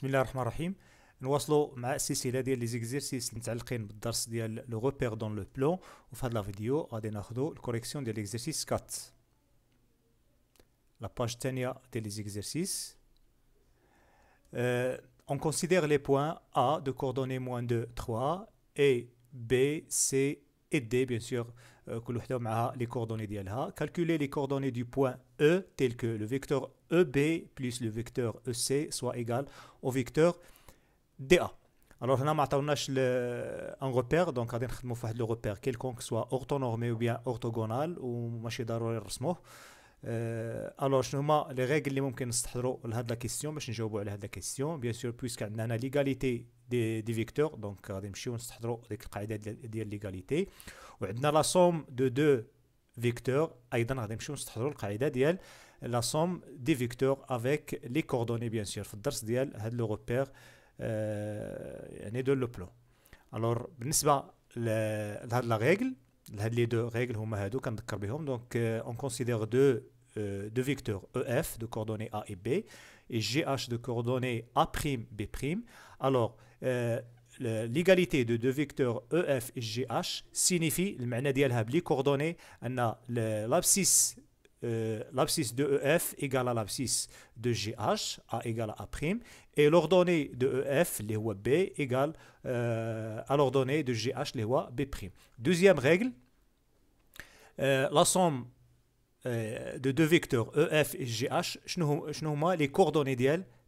Bismillah ar Nous continuons avec les exercices le au cours repère dans le plan. Pour finir la vidéo, nous allons prendre la correction de l'exercice 4. La page dernière des exercices. Euh, on considère les points A de coordonnées -2 3 et B, C et D, bien sûr, euh, que l'on les coordonnées de A. Calculer les coordonnées du point E, tel que le vecteur EB plus le vecteur EC soit égal au vecteur DA. Alors, nous avons un repère, donc nous avons fait le repère quelconque, soit orthonormé ou bien orthogonal, ou machin euh, alors, je les règles les mêmes que la question, la question. Bien sûr, puisqu'on a l'égalité des, vecteurs, donc on de l'égalité. nous avons la somme de deux vecteurs, et on l'égalité vecteurs la somme des vecteurs avec les coordonnées, bien sûr. Dans le le repère euh, de le plan. Alors, il la règle. Les deux règles Donc, euh, on considère deux, euh, vecteurs EF de coordonnées A et B et GH de coordonnées A'B'. Alors, euh, l'égalité de deux vecteurs EF et GH signifie le les coordonnées. On a l'abscisse euh, l'abscisse de EF égale à l'abscisse de GH, A égale à A', et l'ordonnée de EF, les voies B, égale euh, à l'ordonnée de GH, les voies B'. Deuxième règle, euh, la somme de deux vecteurs EF et GH, je les coordonnées d'elles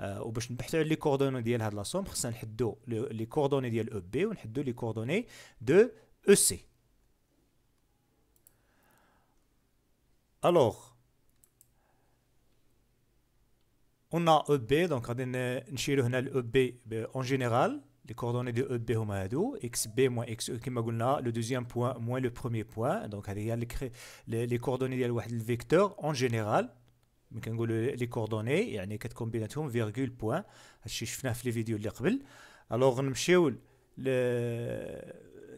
آه وباش نبحثوا على لي كوردوني ديال هاد لاصوم خصنا نحدوا لي كوردوني ديال او بي ونحدوا لي كوردوني دو او سي الوغ On a EB, donc on a EB en général, les coordonnées de EB sont là, XB moins XE, comme on a le deuxième point moins le premier point, donc les coordonnées de le vecteur en général, ملي كنقولوا لي كوردوني يعني كتكون بيناتهم فيرغول بوان هادشي شفناه في لي فيديو اللي قبل الوغ نمشيو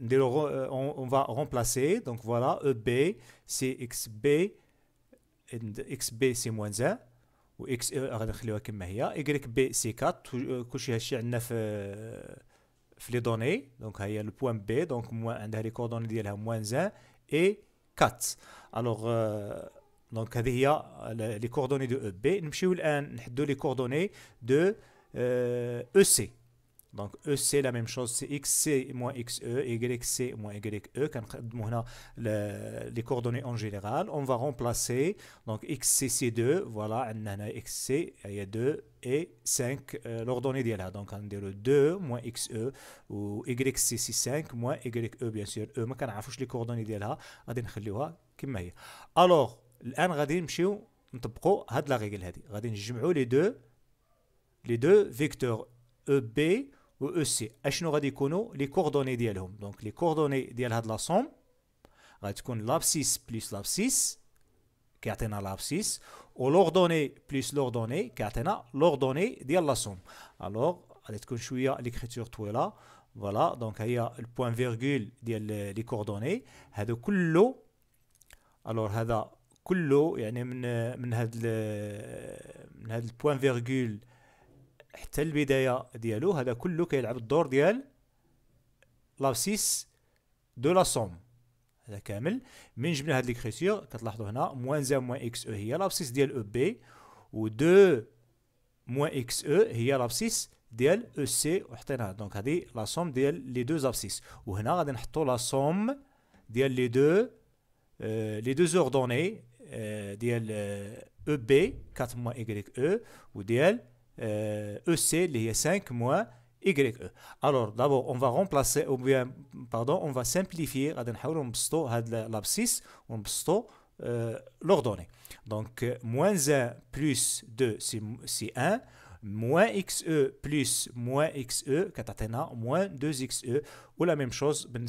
نديرو اون فا رومبلاسي دونك فوالا او بي سي اكس بي اكس بي سي موان زان و اكس غادي نخليوها كما هي ايكريك بي سي 4 كلشي هادشي عندنا في في لي دوني دونك ها هي البوان بي دونك عندها لي كوردوني ديالها موان زان اي 4 الوغ آه، donc a les coordonnées de EB nous montrons les coordonnées de EC donc EC la même chose c'est xC moins xE yc moins YE. E on a les coordonnées en général on va remplacer donc xC C2 voilà on a xC euh, a 2 et 5 l'ordonnée est là donc on a le 2 moins xE ou yC C5 moins yE e, bien sûr E mais quand affouche les coordonnées de on va dénicher alors الان غادي نمشيو نطبقوا هاد لا ريغل هادي غادي نجمعوا لي دو لي دو فيكتور او e بي و او e سي اشنو غادي يكونوا لي كوردوني ديالهم دونك لي كوردوني ديال هاد لا سوم غادي لابسيس بليس لابسيس كيعطينا لابسيس و لوردوني بليس لوردوني كيعطينا لوردوني ديال لا سوم الوغ غادي تكون شويه ليكريتور طويله فوالا دونك هي البوان فيرغول ديال لي كوردوني هادو كله الوغ هذا كله يعني من من هاد من هاد البوان فيرغول حتى البدايه ديالو هذا كله كيلعب الدور ديال لابسيس دو لا سوم هذا كامل من جبنا هاد ليكريتور كتلاحظوا هنا موان زا موان اكس او هي لابسيس ديال او e بي و دو موان اكس او هي لابسيس ديال او e سي وحطيناها دونك هذه لا سوم ديال لي دو زابسيس وهنا غادي نحطوا لا سوم ديال لي دو آه، لي دو زوردوني D'elle EB 4 y YE ou dl EC, 5 YE. Alors d'abord, on va remplacer, ou pardon, on va simplifier, on va on va Donc euh, moins 1 plus 2, c'est 1 moins XE plus moins XE, moins 2XE, ou la même chose ben,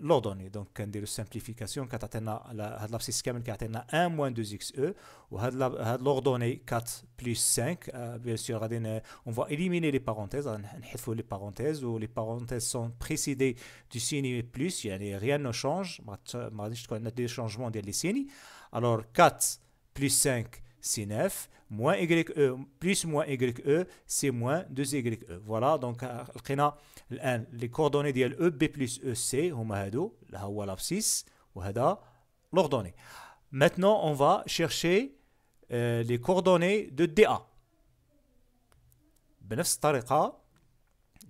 l'ordonnée Donc, كنديرو simplification, كتعطينا هاد 1 moins 2XE, ou l'ordonnée 4 plus 5. Euh, bien sûr, on va éliminer les parenthèses, on نحذفو les parenthèses, ou les parenthèses sont précédées du signe plus, rien ne change, on connais des changements des signes. Alors, 4 plus 5 c'est 9, moins YE, plus moins YE, c'est moins 2YE. Voilà, donc euh, euh, les coordonnées de E, B plus E, C, là a l'abscisse, l'ordonnée. Maintenant, on va chercher euh, les coordonnées de DA. même manière,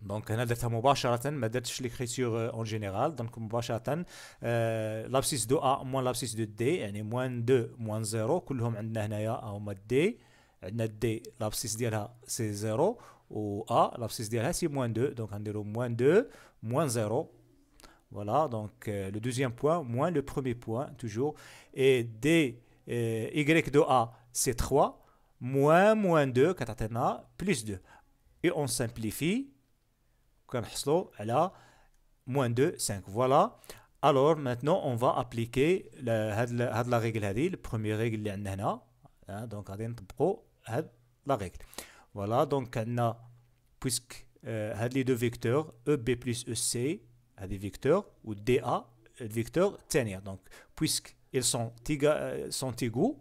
donc, on va faire un peu de en général. Donc, on va euh, L'abscisse de A moins l'abscisse de D est moins 2, moins 0. C'est D. que nous avons D, L'abscisse de A, c'est 0. Et A, l'abscisse de A, c'est moins 2. Donc, on va moins 2, moins 0. Voilà. Donc, euh, le deuxième point, moins le premier point, toujours. Et D, euh, Y de A, c'est 3. Moins, moins 2, plus 2. Et on simplifie comme elle moins 2, 5. Voilà. Alors maintenant, on va appliquer la, la, règle Hadi, premier règle de hein, la règle. Voilà, donc, a, puisque euh, les deux vecteurs, EB plus EC, des vecteurs, ou DA, euh, vecteurs, tenir. Donc, puisqu'ils euh, sont, égaux,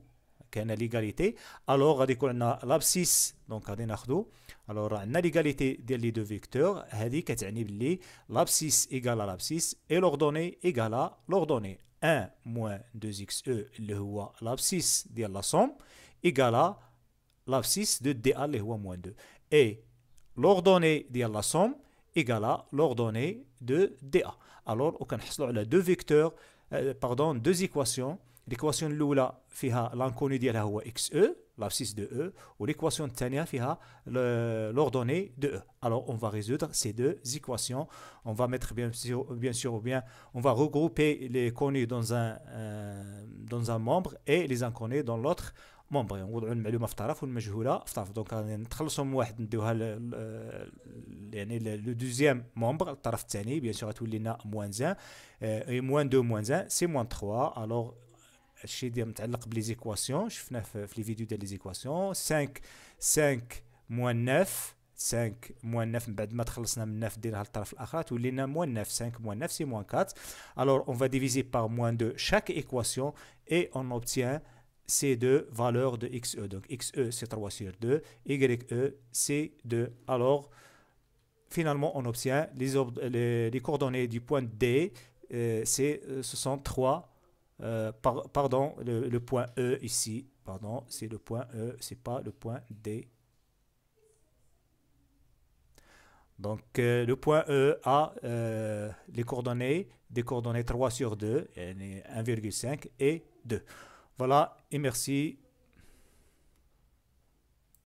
a l'égalité, alors, on a l'abscisse, donc, alors, on a l'égalité des deux vecteurs. C'est-à-dire que l'abscisse est égale à l'abscisse et l'ordonnée est égale à l'ordonnée. 1 moins 2xe, le est l'abscisse de la somme, égale à l'abscisse de dA, moins 2. Et l'ordonnée de la somme est égale à l'ordonnée de dA. Alors, on peut euh, pardon, deux équations. L'équation première, l'inconnue, x xe l'abscisse de E, ou l'équation Tania Fiha, l'ordonnée de E. Alors, on va résoudre ces deux équations. On va mettre, bien sûr, bien sûr, bien, on va regrouper les connus dans un, euh, dans un membre et les inconnus dans l'autre membre. On va une maluma ftaraf ou une majhoula ftaraf. Donc, on va mettre le, le, le deuxième membre, le bien sûr, à tout moins 1. Euh, et moins 2, moins 1, c'est moins 3. Alors, je ديال متعلق زيكواسيون شفناه في, 5 5 moins 9 5 moins 9 من بعد 9 9 5 moins 9 c'est moins 4 Alors on va diviser par moins 2 chaque équation et on obtient ces deux valeurs de x e. Donc XE, c'est 3 sur 2, e, c'est 2. E, Alors, finalement, on obtient les, coordonnées du point D, Ce sont 3. Euh, pardon, le, point E ici, pardon, c'est le point E, c'est pas le point D. Donc, euh, le point E a euh, les coordonnées, des coordonnées 3 sur 2, 1,5 et 2. Voilà, et merci.